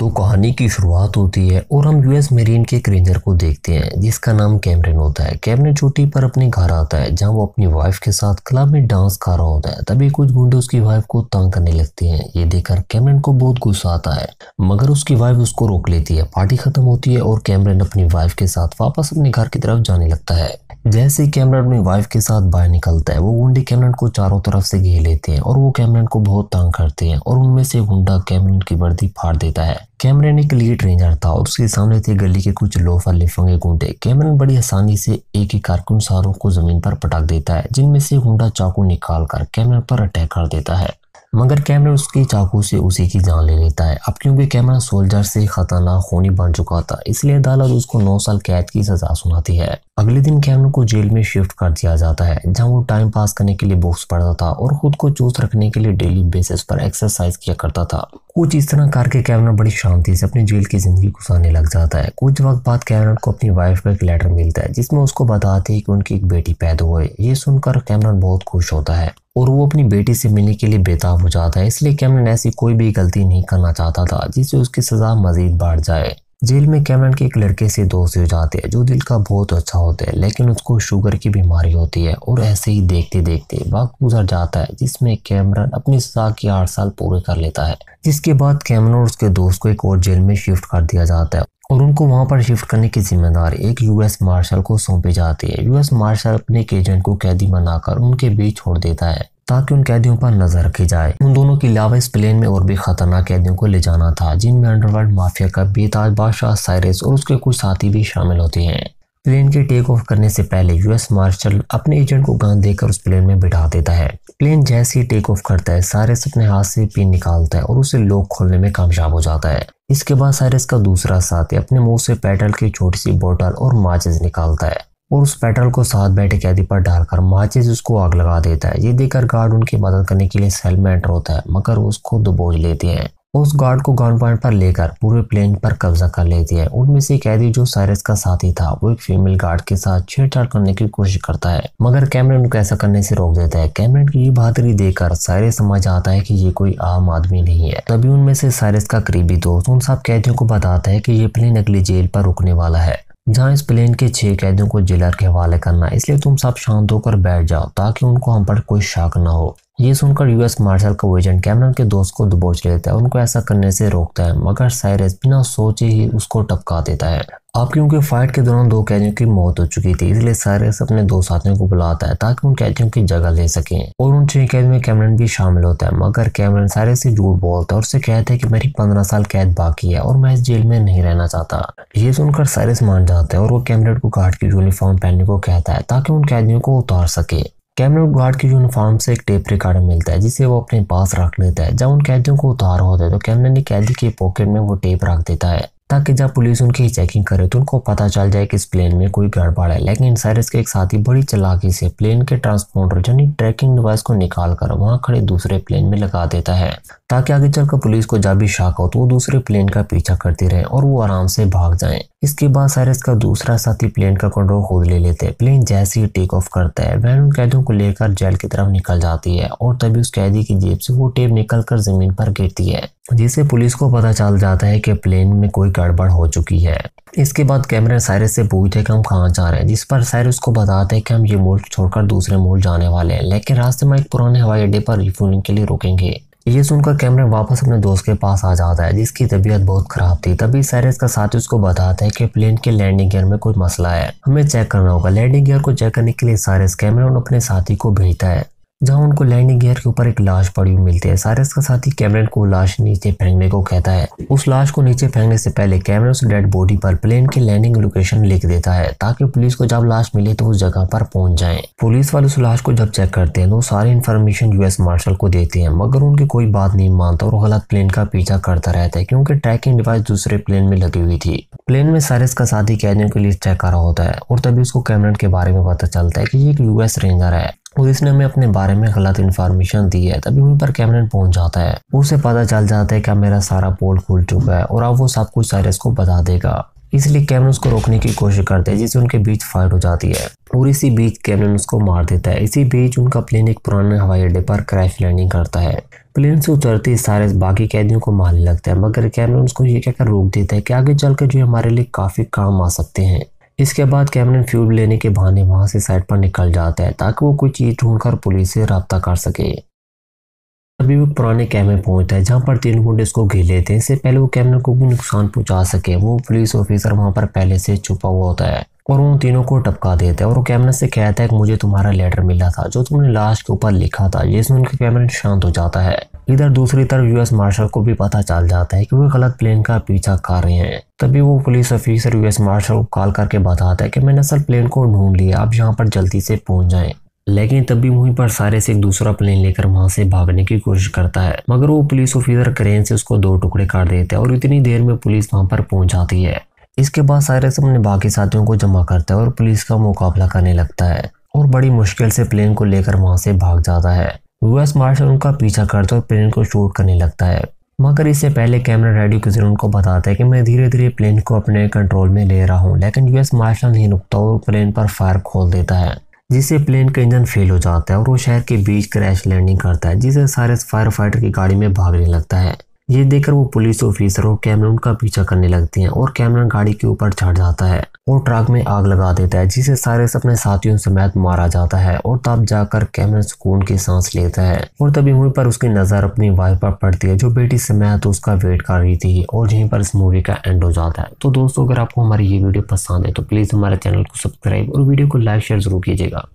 तो कहानी की शुरुआत होती है और हम यूएस मेरीन के एक रेंजर को देखते हैं जिसका नाम कैमरन होता है कैमरन छुट्टी पर अपने घर आता है जहां वो अपनी वाइफ के साथ क्लब में डांस कर रहा होता है तभी कुछ गुंडे उसकी वाइफ को तंग करने लगते हैं ये देखकर कैमरन को बहुत गुस्सा आता है मगर उसकी वाइफ उसको रोक लेती है पार्टी खत्म होती है और कैमरन अपनी वाइफ के साथ वापस अपने घर की तरफ जाने लगता है जैसे ही कैमरन अपनी वाइफ के साथ बाहर निकलता है वो गुंडे कैमरन को चारों तरफ से घेर लेते हैं और वो कैमरन को बहुत तंग करते हैं और उनमें से गुंडा कैमरन की वर्दी फाड़ देता है कैमरन एक लीड रेंजर था और उसके सामने थे गली के कुछ लोफा लिफंगे गुंडे कैमरन बड़ी आसानी से एक ही कारकुन सारों को ज़मीन पर पटक देता है जिनमें से गुंडा चाकू निकाल कर कैमरन पर अटैक कर देता है मगर कैमरन उसके चाकू से उसी की जान ले लेता है अब क्योंकि कैमरा सोल्जर से खतरनाक होनी बन चुका था इसलिए अदालत उसको नौ साल कैद की सजा सुनाती है अगले दिन कैमरन को जेल में शिफ्ट कर दिया जाता है जहां वो टाइम पास करने के लिए बुक्स पढ़ता था और खुद को चुस्त रखने के लिए डेली बेसिस पर एक्सरसाइज किया करता था कुछ इस तरह करके कैमरन बड़ी शांति से अपनी जेल की ज़िंदगी गुजारने लग जाता है कुछ वक्त बाद कैमरन को अपनी वाइफ का एक लेटर मिलता है जिसमें उसको बताती है कि उनकी एक बेटी पैदा हुई ये सुनकर कैमरन बहुत खुश होता है और वो अपनी बेटी से मिलने के लिए बेताब हो जाता है इसलिए कैमरन ऐसी कोई भी गलती नहीं करना चाहता था जिससे उसकी सज़ा मज़ीद बढ़ जाए जेल में कैमरन के एक लड़के से दोस्त हो जाते हैं जो दिल का बहुत अच्छा होता है लेकिन उसको शुगर की बीमारी होती है और ऐसे ही देखते देखते वक्त गुजर जाता है जिसमें कैमरन अपनी सजा के आठ साल पूरे कर लेता है जिसके बाद कैमरन और उसके दोस्त को एक और जेल में शिफ्ट कर दिया जाता है और उनको वहां पर शिफ्ट करने की जिम्मेदारी एक यूएस मार्शल को सौंपी जाती है यूएस मार्शल अपने एक एजेंट को कैदी बनाकर उनके बीच छोड़ देता है ताकि उन कैदियों पर नजर रखी जाए उन दोनों के अलावा इस प्लेन में और भी खतरनाक कैदियों को ले जाना था जिनमें अंडरवर्ल्ड माफिया का बेताज बादशाह साइरस और उसके कुछ साथी भी शामिल होते हैं प्लेन के टेक ऑफ करने से पहले यूएस मार्शल अपने एजेंट को गन देकर उस प्लेन में बिठा देता है प्लेन जैसे ही टेक ऑफ करता है साइरस अपने हाथ से पिन निकालता है और उसे लोग खोलने में कामयाब हो जाता है इसके बाद साइरस का दूसरा साथी अपने मुंह से पेटल की छोटी सी बोतल और माचिस निकालता है और उस पेट्रोल को साथ बैठे कैदी पर डालकर माचिस उसको आग लगा देता है ये देखकर गार्ड उनकी मदद करने के लिए सेल में एंटर होता है मगर उसको दुबोज लेते हैं उस गार्ड को गन पॉइंट पर लेकर पूरे प्लेन पर कब्जा कर लेती है उनमें से कैदी जो साइरस का साथी था वो एक फीमेल गार्ड के साथ छेड़छाड़ करने की कोशिश करता है मगर कैमरन को ऐसा करने से रोक देता है कैमरन की ये बहादुरी देखकर साइरस समझ आता है कि ये कोई आम आदमी नहीं है तभी उनमें से साइरस का करीबी दोस्त उन सब कैदियों को बताता है की ये प्लेन अगली जेल पर रुकने वाला है जहाँ इस प्लेन के छह कैदियों को जेलर के हवाले करना इसलिए तुम सब शांत होकर बैठ जाओ ताकि उनको हम पर कोई शक ना हो ये सुनकर यूएस मार्शल का वो एजेंट कैमरन के दोस्त को दबोच लेता है उनको ऐसा करने से रोकता है मगर साइरस बिना सोचे ही उसको टपका देता है अब क्योंकि फाइट के दौरान दो कैदियों की मौत हो चुकी थी इसलिए साइरस अपने दो साथियों को बुलाता है ताकि उन कैदियों की जगह ले सकें और उन छह कैद में कैमरन भी शामिल होता है मगर कैमरन सारे से झूठ बोलता है और उसे कहता है कि मेरी पंद्रह साल कैद बाकी है और मैं इस जेल में नहीं रहना चाहता ये सुनकर साइरस मान जाता है और वो कैमरन को गार्ड की यूनिफॉर्म पहनने को कहता है ताकि उन कैदियों को उतार सके कैमरे गार्ड की यूनिफॉर्म से एक टेप रिकॉर्डर मिलता है जिसे वो अपने पास रख लेता है जब उन कैदियों को उतार होता है तो कैमरे ने कैदी के पॉकेट में वो टेप रख देता है ताकि जब पुलिस उनकी चेकिंग करे तो उनको पता चल जाए कि इस प्लेन में कोई गड़बड़ है लेकिन साइरस के एक साथी बड़ी चलाकी से प्लेन के ट्रांसपोर्टर यानी ट्रैकिंग डिवाइस को निकाल कर वहाँ खड़े दूसरे प्लेन में लगा देता है ताकि आगे चलकर पुलिस को जब भी शाक हो तो वो दूसरे प्लेन का पीछा करती रहे और वो आराम से भाग जाए इसके बाद साइरस का दूसरा साथी प्लेन का कंट्रोल खुद ले लेते हैं प्लेन जैसे ही टेक ऑफ करता है वह उन कैदियों को लेकर जेल की तरफ निकल जाती है और तभी उस कैदी की जेब से वो टेप निकल कर जमीन पर गिरती है जिससे पुलिस को पता चल जाता है कि प्लेन में कोई गड़बड़ हो चुकी है इसके बाद कैमरा साइरस से पूछते हैं कि हम कहाँ जा रहे हैं जिस पर साइरस को बताते हैं कि हम ये मुल्क छोड़कर दूसरे मुल्क जाने वाले हैं लेकिन रास्ते में एक पुराने हवाई अड्डे पर रिफ्यूलिंग के लिए रुकेंगे ये सुनकर कैमरे वापस अपने दोस्त के पास आ जाता है जिसकी तबीयत बहुत ख़राब थी तभी सैरस का साथी उसको बताता है कि प्लेन के लैंडिंग गियर में कोई मसला है हमें चेक करना होगा लैंडिंग गियर को चेक करने के लिए सैरस कैमरे अपने साथी को भेजता है जहां उनको लैंडिंग गियर के ऊपर एक लाश पड़ी हुई मिलती है सारस का साथी कैमरन को लाश नीचे फेंकने को कहता है उस लाश को नीचे फेंकने से पहले कैमरन उस डेड बॉडी पर प्लेन की लैंडिंग लोकेशन लिख देता है ताकि पुलिस को जब लाश मिले तो उस जगह पर पहुंच जाए पुलिस वाले उस लाश को जब चेक करते हैं तो सारी इन्फॉर्मेशन यूएस मार्शल को देते हैं मगर उनकी कोई बात नहीं मानता और गलत प्लेन का पीछा करता रहता है क्योंकि ट्रैकिंग डिवाइस दूसरे प्लेन में लगी हुई थी प्लेन में सारस का साथी कैदियों के लिए चेक कर रहा होता है और तभी उसको कैमरन के बारे में पता चलता है की ये एक यूएस रेंजर है पुलिस ने हमें अपने बारे में गलत इन्फॉर्मेशन दी है तभी उन पर कैमरन पहुंच जाता है उसे पता चल जाता है कि मेरा सारा पोल खुल चुका है और अब वो सब कुछ साइरस को बता देगा इसलिए कैमरन उसको रोकने की कोशिश करते हैं जिससे उनके बीच फाइट हो जाती है और इसी बीच कैमरन उसको मार देता है इसी बीच उनका प्लेन एक पुराने हवाई अड्डे पर क्रैश लैंडिंग करता है प्लेन से उतरते सारे बाकी कैदियों को मारने लगता है मगर कैमरन उसको ये कहकर रोक देता है कि आगे चलकर जो हमारे लिए काफ़ी काम आ सकते हैं इसके बाद कैमरन फ्यूल लेने के बहाने वहां से साइड पर निकल जाता है ताकि वो कोई चीज़ ढूंढकर पुलिस से रबता कर सके अभी वो पुराने कैमरे पहुंचता है जहां पर तीन गुंडे उसको घी लेते हैं इससे पहले वो कैमरे को भी नुकसान पहुंचा सके वो पुलिस ऑफिसर वहां पर पहले से छुपा हुआ होता है और उन तीनों को टपका देता है और वो कैमरन से कहता है कि मुझे तुम्हारा लेटर मिला था जो तुमने लास्ट के ऊपर लिखा था जिसमें उनका कैमरन शांत हो जाता है इधर दूसरी तरफ यूएस मार्शल को भी पता चल जाता है कि वो गलत प्लेन का पीछा कर रहे हैं तभी वो पुलिस ऑफिसर यूएस मार्शल को कॉल करके बताता है कि मैंने असल प्लेन को ढूंढ लिया आप यहाँ पर जल्दी से पहुंच जाए लेकिन तभी वहीं पर सारे से एक दूसरा प्लेन लेकर वहां से भागने की कोशिश करता है मगर वो पुलिस ऑफिसर क्रेन से उसको दो टुकड़े काट देते है और इतनी देर में पुलिस वहां पर पहुंच जाती है इसके बाद से अपने बाकी साथियों को जमा करता है और पुलिस का मुकाबला करने लगता है और बड़ी मुश्किल से प्लेन को लेकर वहां से भाग जाता है यूएस मार्शल उनका पीछा करता और प्लेन को शूट करने लगता है मगर इससे पहले कैमरा रेडियो के जरिए उनको बताता है कि मैं धीरे धीरे प्लेन को अपने कंट्रोल में ले रहा हूँ लेकिन यूएस मार्शल नहीं रुकता और प्लेन पर फायर खोल देता है जिससे प्लेन का इंजन फेल हो जाता है और वो शहर के बीच क्रैश लैंडिंग करता है जिसे सारे फायर फाइटर की गाड़ी में भागने लगता है ये देखकर वो पुलिस ऑफिसर और कैमरन का पीछा करने लगती हैं और कैमरन गाड़ी के ऊपर चढ़ जाता है और ट्रक में आग लगा देता है जिसे सारे अपने साथियों समेत मारा जाता है और तब जाकर कैमरन सुकून की सांस लेता है और तभी वहीं पर उसकी नजर अपनी वाइफ पर पड़ती है जो बेटी समेत उसका वेट कर रही थी और यहीं पर इस मूवी का एंड हो जाता है तो दोस्तों अगर आपको हमारी ये वीडियो पसंद है तो प्लीज़ हमारे चैनल को सब्सक्राइब और वीडियो को लाइक शेयर जरूर कीजिएगा